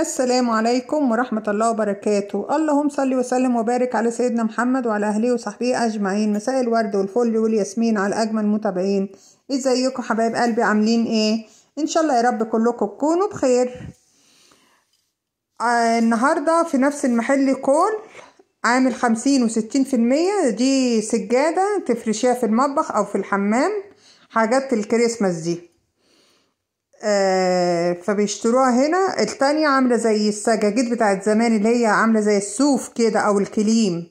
السلام عليكم ورحمة الله وبركاته اللهم صل وسلم وبارك على سيدنا محمد وعلى أهله وصحبه أجمعين مساء الورد والفل والياسمين على أجمل متابعين ازيكم حبايب قلبي عاملين ايه ان شاء الله يا رب كلكم تكونوا بخير آه، النهاردة في نفس المحل كول عامل خمسين وستين في المية دي سجادة تفرشيها في المطبخ أو في الحمام حاجات الكريسماس دي آه فبيشتروها هنا التانية عاملة زي السجاجيد بتاعت زمان اللي هي عاملة زي الصوف كده أو الكليم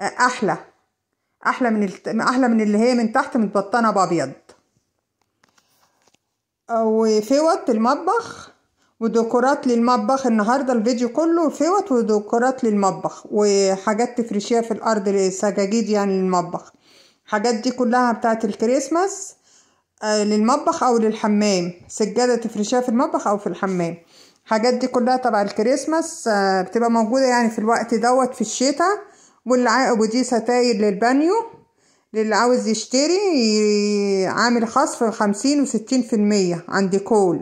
آه أحلى أحلى من الت... أحلى من اللي هي من تحت متبطنة بأبيض وفوط المطبخ وديكورات للمطبخ النهاردة الفيديو كله فوط وديكورات للمطبخ وحاجات تفرشيها في الأرض سجاجيد يعني للمطبخ الحاجات دي كلها بتاعت الكريسماس آه، للمطبخ او للحمام سجاده تفرشها في المطبخ او في الحمام الحاجات دي كلها تبع الكريسماس آه، بتبقى موجوده يعني في الوقت دوت في الشتاء واللي ودي ستاير للبانيو للي عاوز يشتري عامل خصف خمسين وستين في المية عند كول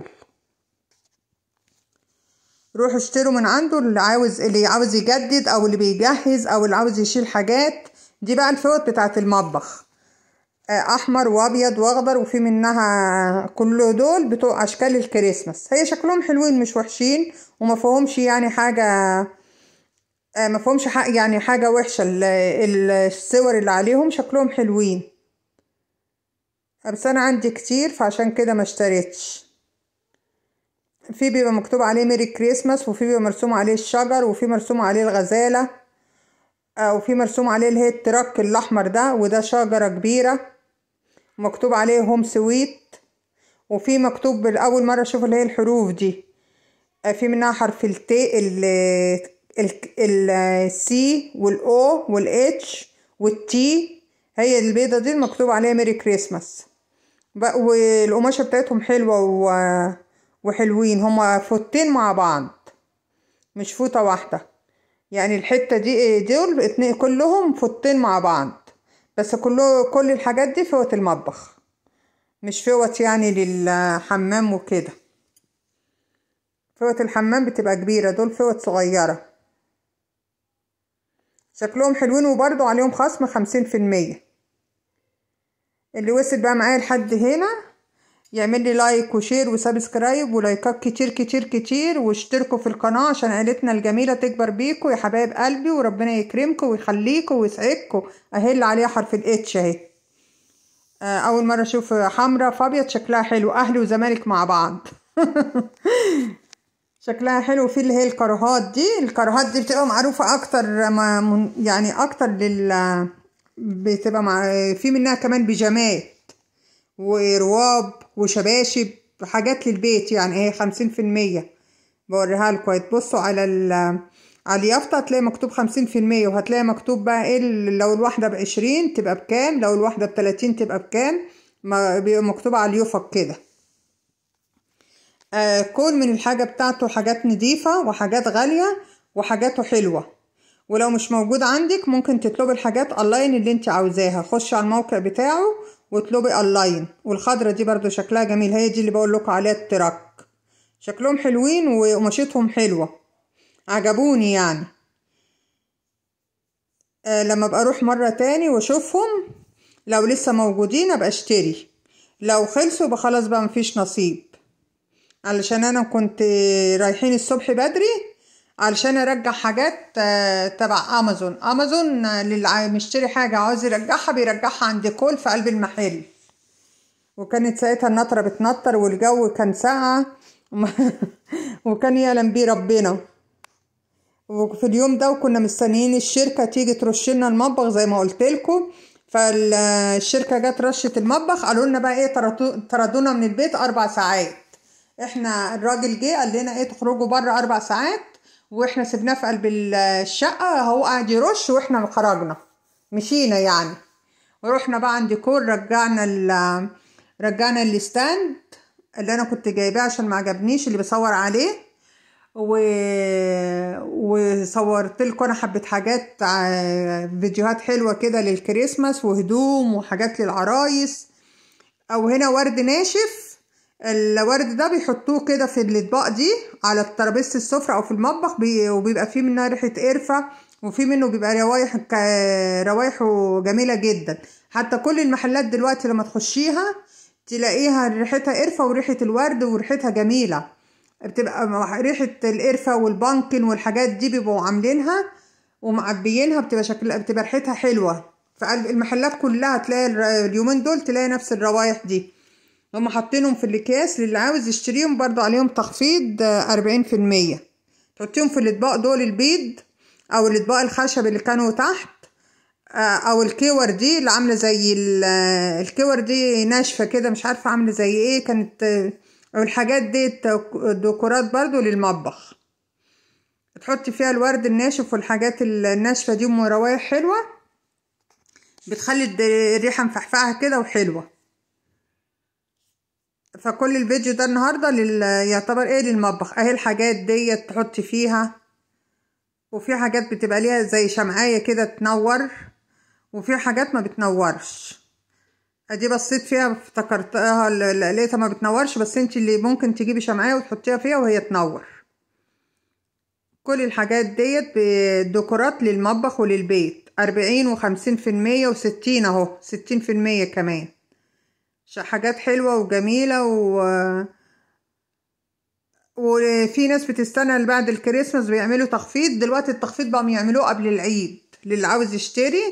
روحوا اشتروا من عنده اللي عاوز اللي عاوز يجدد او اللي بيجهز او اللي عاوز يشيل حاجات دي بقى الفوط بتاعت المطبخ احمر وابيض واخضر وفي منها كل دول بتوع اشكال الكريسماس هي شكلهم حلوين مش وحشين ومفهومش يعني حاجه آه، مفهومش حق يعني حاجه وحشه الصور اللي عليهم شكلهم حلوين بس انا عندي كتير فعشان كده ما اشتريتش في بيبقى مكتوب عليه ميري كريسماس وفي بيبقى مرسوم عليه الشجر وفي مرسوم عليه الغزاله آه، وفي مرسوم عليه هي التراك الاحمر ده وده شجره كبيره مكتوب عليه هوم سويت وفي مكتوب لأول مرة أشوف اللي هي الحروف دي آه، في منها حرف ال السي والاو والاتش والتي هي البيضة دي المكتوب عليها ميري كريسماس والقماشة بتاعتهم حلوة و... وحلوين هما فوتين مع بعض مش فوطة واحدة يعني الحتة دي دول اتنين كلهم فوتين مع بعض بس كله كل الحاجات دي فوت المطبخ مش فوت يعني للحمام وكده فوت الحمام بتبقى كبيرة دول فوت صغيرة شكلهم حلوين وبرضو عليهم خصم خمسين في المية اللي وصل بقى معايا لحد هنا يعمل لي لايك وشير وسبسكرايب ولايكات كتير كتير كتير واشتركوا في القناة عشان عيلتنا الجميلة تكبر بيكوا يا حبايب قلبي وربنا يكرمكوا ويخليكوا ويسعدكوا اهل عليها حرف الاتش اهي آه، اول مرة اشوف حمرة فابيض شكلها حلو اهلي وزمالك مع بعض شكلها حلو في اللي هي الكرهات دي الكرهات دي بتبقى معروفة اكتر يعني اكتر لل بتبقى مع... في منها كمان بيجامات ورواب وشباشب حاجات للبيت يعني ايه خمسين في المية بوريها لكم تبصوا على ال على اليافطة هتلاقي مكتوب خمسين في المية وهتلاقي مكتوب بقى ايه لو الواحدة بعشرين تبقى بكام لو الواحدة بتلاتين تبقى بكام مكتوب على اليوفك كده آه كل من الحاجة بتاعته حاجات نضيفة وحاجات غالية وحاجاته حلوة ولو مش موجود عندك ممكن تطلبي الحاجات اللاين اللي انت عاوزاها خش على الموقع بتاعه واطلبي اللاين والخضرة دي برضو شكلها جميل هي دي اللي بقول لكم عليها التراك شكلهم حلوين وقماشتهم حلوة عجبوني يعني آه لما بروح اروح مرة تاني واشوفهم لو لسه موجودين ابقى اشتري لو خلصوا بخلص خلاص بقى مفيش نصيب علشان انا كنت رايحين الصبح بدري علشان ارجع حاجات آه، تبع امازون امازون للي مشتري حاجه عاوز يرجعها بيرجعها عند كول في قلب المحل وكانت ساعتها النطره بتنطر والجو كان ساقع وكان يعلم بيه ربنا وفي اليوم ده وكنا مستنيين الشركة تيجي ترش لنا المطبخ زي ما قلت لكم فالشركة جت رشت المطبخ قالوا لنا بقى ايه طردونا من البيت أربع ساعات احنا الراجل جه قال لنا ايه تخرجوا بره أربع ساعات واحنا سيبناه في قلب الشقة هو قاعد يرش واحنا اللي خرجنا مشينا يعني ورحنا بقى عند كور رجعنا ال رجعنا الستاند اللي انا كنت جايباه عشان ما عجبنيش اللي بصور عليه و... وصورت لكم انا حبه حاجات آه، فيديوهات حلوه كده للكريسماس وهدوم وحاجات للعرايس او هنا ورد ناشف الورد ده بيحطوه كده في الاطباق دي على الترابيزه السفره او في المطبخ بي... وبيبقى فيه منها ريحه قرفه وفي منه بيبقى روايح روايحه جميله جدا حتى كل المحلات دلوقتي لما تخشيها تلاقيها ريحتها قرفه وريحه الورد وريحتها جميله بتبقى ريحه القرفه والبانكن والحاجات دي بيبقوا عاملينها ومعبيينها بتبقى شكلها بتبقى ريحتها حلوه فالمحلات كلها تلاقي اليومين دول تلاقي نفس الروايح دي هم حاطينهم في الاكياس للي عاوز يشتريهم برضو عليهم تخفيض آه، أربعين في المية تحطيهم في الاطباق دول البيض او الاطباق الخشب اللي كانوا تحت آه، او الكور دي اللي عامله زي آه، الكور دي ناشفه كده مش عارفه عامله زي ايه كانت والحاجات دي ديكورات برضو للمطبخ تحطي فيها الورد الناشف والحاجات الناشفه دي ومروايح حلوه بتخلي الريحه مفحفعه كده وحلوه فكل الفيديو ده النهاردة لل... يعتبر ايه للمطبخ اهي الحاجات ديت تحطي فيها وفي حاجات بتبقى ليها زي شمعاية كده تنور وفي حاجات ما بتنورش ادي بصيت فيها افتكرتها لقيتها ما بتنورش بس انت اللي ممكن تجيبي شمعايه وتحطيها فيها وهي تنور كل الحاجات ديت بديكورات للمطبخ وللبيت أربعين و50% و وستين اهو ستين كمان حاجات حلوة وجميلة و وفي ناس بتستنى بعد الكريسماس بيعملوا تخفيض دلوقتي التخفيض بقى يعملوه قبل العيد للي عاوز يشتري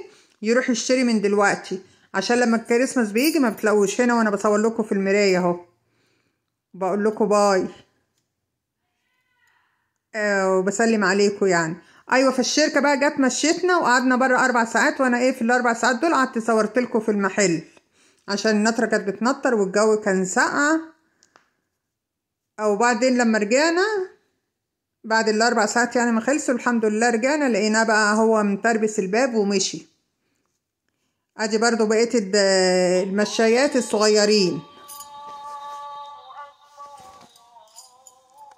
يروح يشتري من دلوقتي عشان لما الكريسماس بيجي ما بتلاقوش هنا وانا بصور لكم في المرايه اهو بقول لكم باي آه وبسلم عليكم يعني ايوه الشركه بقى جت مشيتنا وقعدنا بره اربع ساعات وانا ايه في الاربع ساعات دول قعدت صورت لكم في المحل عشان النطرة كانت بتنطر والجو كان ساقع او بعدين لما رجعنا بعد الاربع ساعات يعني ما خلصوا الحمد لله رجعنا لقيناه بقى هو متربس الباب ومشي ادي برضو بقيت المشايات الصغيرين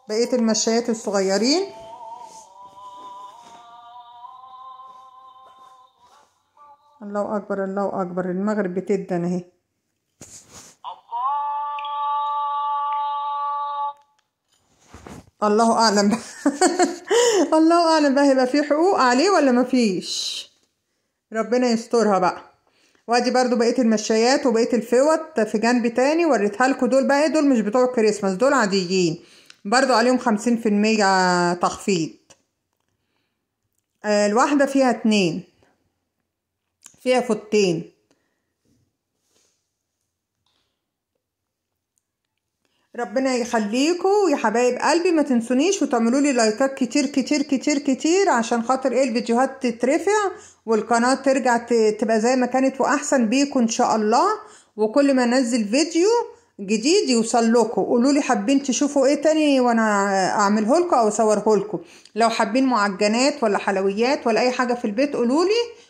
بقيت المشايات الصغيرين الله اكبر الله اكبر المغرب بتدنا اهي الله اعلم بقى الله اعلم بقى هيبقى في حقوق عليه ولا مفيش ربنا يسترها بقى وادي برضو بقيه المشايات وبقيه الفوط في جنب تاني وريتها لكم دول بقى إيه؟ دول مش بتوع الكريسماس دول عاديين برضو عليهم خمسين في المية تخفيض آه، الواحدة فيها اتنين فيها فوتين ربنا يخليكوا يا حبايب قلبي ما تنسونيش وتعملوا لي لايكات كتير كتير كتير كتير عشان خاطر ايه الفيديوهات تترفع والقناه ترجع تبقى زي ما كانت واحسن بيكم ان شاء الله وكل ما انزل فيديو جديد يوصل لكم قولوا لي حابين تشوفوا ايه تاني وانا اعمله لكم او اصوره لكم لو حابين معجنات ولا حلويات ولا اي حاجه في البيت قولوا لي